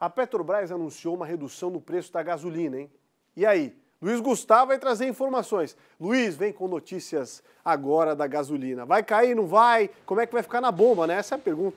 A Petrobras anunciou uma redução no preço da gasolina, hein? E aí? Luiz Gustavo vai trazer informações. Luiz, vem com notícias agora da gasolina. Vai cair, não vai? Como é que vai ficar na bomba, né? Essa é a pergunta.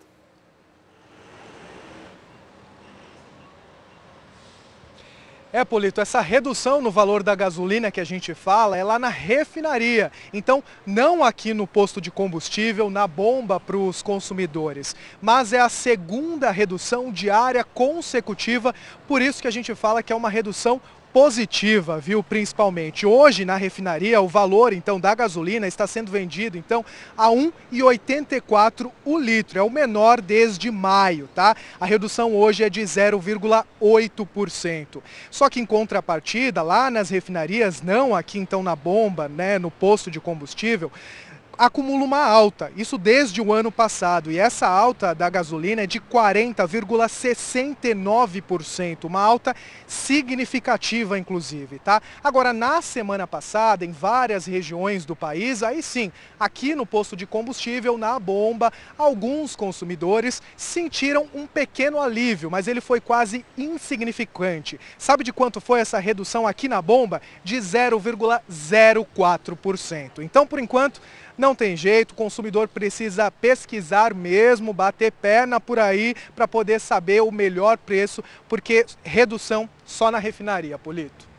É, Polito, essa redução no valor da gasolina que a gente fala é lá na refinaria. Então, não aqui no posto de combustível, na bomba para os consumidores, mas é a segunda redução diária consecutiva, por isso que a gente fala que é uma redução positiva, viu, principalmente. Hoje na refinaria o valor então da gasolina está sendo vendido então a 1,84 o litro, é o menor desde maio, tá? A redução hoje é de 0,8%. Só que em contrapartida, lá nas refinarias, não aqui então na bomba, né, no posto de combustível, acumula uma alta, isso desde o ano passado. E essa alta da gasolina é de 40,69%, uma alta significativa, inclusive. Tá? Agora, na semana passada, em várias regiões do país, aí sim, aqui no posto de combustível, na bomba, alguns consumidores sentiram um pequeno alívio, mas ele foi quase insignificante. Sabe de quanto foi essa redução aqui na bomba? De 0,04%. Então, por enquanto, não tem jeito, o consumidor precisa pesquisar mesmo, bater perna por aí para poder saber o melhor preço, porque redução só na refinaria, Polito.